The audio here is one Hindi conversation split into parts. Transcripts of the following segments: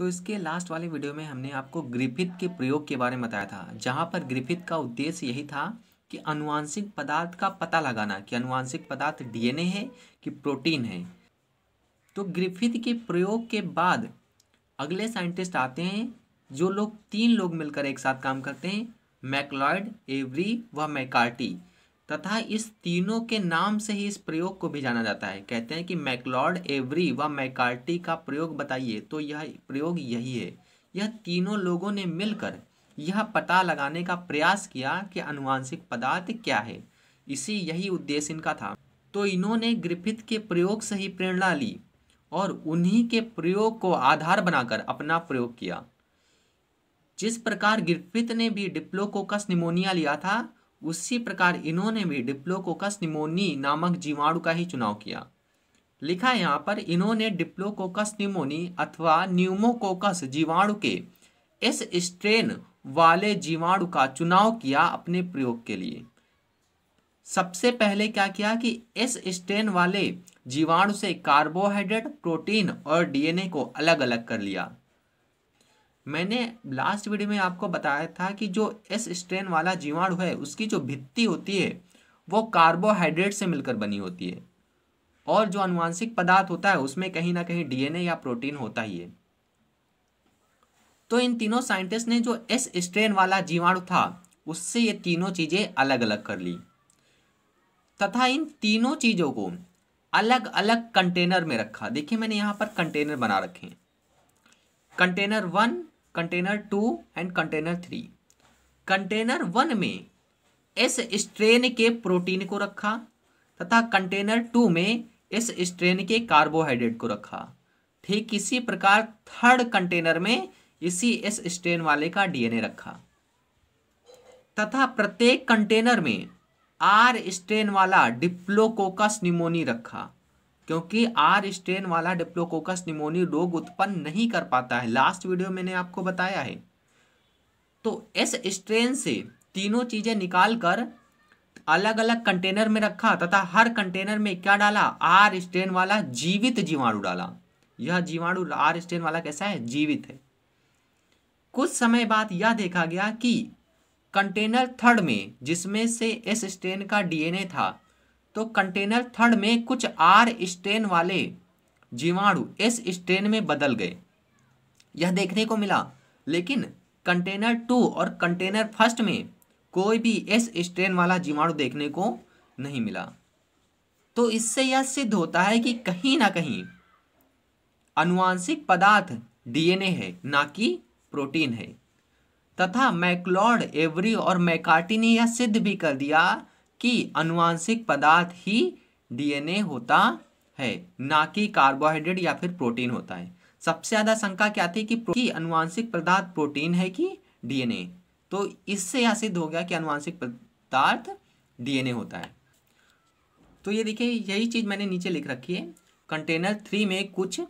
तो इसके लास्ट वाले वीडियो में हमने आपको ग्रिफिथ के प्रयोग के बारे में बताया था जहाँ पर ग्रिफिथ का उद्देश्य यही था कि अनुवांशिक पदार्थ का पता लगाना कि अनुवांशिक पदार्थ डीएनए है कि प्रोटीन है तो ग्रिफिथ के प्रयोग के बाद अगले साइंटिस्ट आते हैं जो लोग तीन लोग मिलकर एक साथ काम करते हैं मैकलॉयड एवरी व मैकार्टी तथा इस तीनों के नाम से ही इस प्रयोग को भी जाना जाता है कहते हैं कि मैकलॉर्ड एवरी व मैकार्टी का प्रयोग बताइए तो यह प्रयोग यही है यह तीनों लोगों ने मिलकर यह पता लगाने का प्रयास किया कि अनुवांशिक पदार्थ क्या है इसी यही उद्देश्य इनका था तो इन्होंने ग्रिफिथ के प्रयोग से ही प्रेरणा ली और उन्हीं के प्रयोग को आधार बनाकर अपना प्रयोग किया जिस प्रकार ग्रिफिथ ने भी डिप्लोकोकस निमोनिया लिया था उसी प्रकार इन्होंने भी डिप्लोकोकस निमोनी नामक जीवाणु का ही चुनाव किया लिखा है यहाँ पर इन्होंने डिप्लोकोकस निमोनी अथवा न्यूमोकोकस जीवाणु के इस स्ट्रेन वाले जीवाणु का चुनाव किया अपने प्रयोग के लिए सबसे पहले क्या किया कि इस स्ट्रेन वाले जीवाणु से कार्बोहाइड्रेट प्रोटीन और डीएनए को अलग अलग कर लिया मैंने लास्ट वीडियो में आपको बताया था कि जो एस स्ट्रेन वाला जीवाणु है उसकी जो भित्ति होती है वो कार्बोहाइड्रेट से मिलकर बनी होती है और जो अनुवांशिक पदार्थ होता है उसमें कहीं ना कहीं डीएनए या प्रोटीन होता ही है तो इन तीनों साइंटिस्ट ने जो एस स्ट्रेन वाला जीवाणु था उससे ये तीनों चीज़ें अलग अलग कर ली तथा इन तीनों चीज़ों को अलग अलग कंटेनर में रखा देखिए मैंने यहाँ पर कंटेनर बना रखे हैं container one container two and container three container one में इस स्ट्रेन के प्रोटीन को रखा तथा कंटेनर टू में इस स्ट्रेन के कार्बोहाइड्रेट को रखा ठीक इसी प्रकार थर्ड कंटेनर में इसी इस स्ट्रेन वाले का डीएनए रखा तथा प्रत्येक कंटेनर में आर स्ट्रेन वाला डिप्लोकोकस निमोनी रखा क्योंकि आर स्ट्रेन वाला डिप्लोकोकस निमोनी रोग उत्पन्न नहीं कर पाता है लास्ट वीडियो मैंने आपको बताया है तो इस स्ट्रेन से तीनों चीज़ें निकाल कर अलग अलग कंटेनर में रखा तथा हर कंटेनर में क्या डाला आर स्ट्रेन वाला जीवित जीवाणु डाला यह जीवाणु आर स्ट्रेन वाला कैसा है जीवित है कुछ समय बाद यह देखा गया कि कंटेनर थर्ड में जिसमें से इस स्ट्रेन का डीएनए था तो कंटेनर थर्ड में कुछ आर स्ट्रेन वाले जीवाणु एस स्ट्रेन में बदल गए यह देखने को मिला लेकिन कंटेनर टू और कंटेनर फर्स्ट में कोई भी एस स्ट्रेन वाला जीवाणु देखने को नहीं मिला तो इससे यह सिद्ध होता है कि कहीं ना कहीं अनुवांशिक पदार्थ डीएनए है ना कि प्रोटीन है तथा मैक्लॉड एवरी और मैकार्टी ने यह सिद्ध भी कर दिया कि अनुवांशिक पदार्थ ही डीएनए होता है ना कि कार्बोहाइड्रेट या फिर प्रोटीन होता है सबसे ज़्यादा शंका क्या थी कि, कि अनुवांशिक पदार्थ प्रोटीन है कि डीएनए तो इससे यह सिद्ध हो गया कि अनुवांशिक पदार्थ डीएनए होता है तो ये देखिए यही चीज़ मैंने नीचे लिख रखी है कंटेनर थ्री में कुछ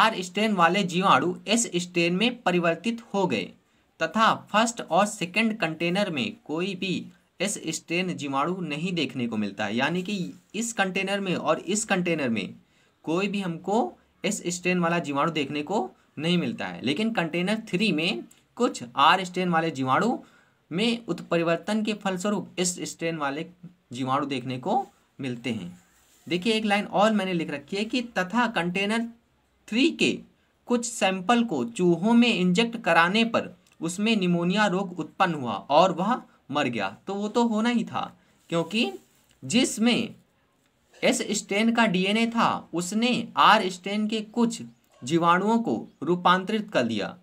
आर स्टेन वाले जीवाणु एस स्टेन में परिवर्तित हो गए तथा फर्स्ट और सेकंड कंटेनर में कोई भी एस स्ट्रेन जीवाणु नहीं देखने को मिलता है यानी कि इस कंटेनर में और इस कंटेनर में कोई भी हमको एस स्ट्रेन वाला जीवाणु देखने को नहीं मिलता है लेकिन कंटेनर थ्री में कुछ आर स्ट्रेन वाले जीवाणु में उत्परिवर्तन के फलस्वरूप एस स्ट्रेन वाले जीवाणु देखने को मिलते हैं देखिए एक लाइन और मैंने लिख रखी है कि तथा कंटेनर थ्री के कुछ सैंपल को चूहों में इंजेक्ट कराने पर उसमें निमोनिया रोग उत्पन्न हुआ और वह मर गया तो वो तो होना ही था क्योंकि जिसमें एस स्टेन का डीएनए था उसने आर स्टेन के कुछ जीवाणुओं को रूपांतरित कर दिया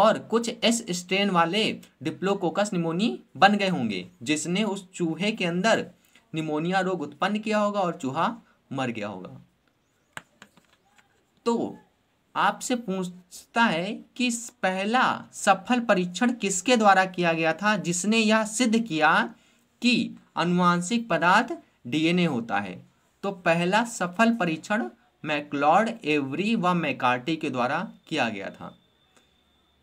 और कुछ एस स्ट्रेन वाले डिप्लोकोकस निमोनी बन गए होंगे जिसने उस चूहे के अंदर निमोनिया रोग उत्पन्न किया होगा और चूहा मर गया होगा तो आपसे पूछता है कि पहला सफल परीक्षण किसके द्वारा किया गया था जिसने यह सिद्ध किया कि अनुवांशिक पदार्थ डीएनए होता है तो पहला सफल परीक्षण मैक्लॉड एवरी व मैकार्टी के द्वारा किया गया था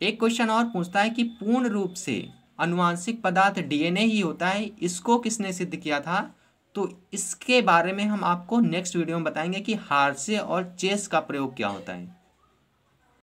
एक क्वेश्चन और पूछता है कि पूर्ण रूप से अनुवांशिक पदार्थ डीएनए ही होता है इसको किसने सिद्ध किया था तो इसके बारे में हम आपको नेक्स्ट वीडियो में बताएंगे कि हारसे और चेस का प्रयोग क्या होता है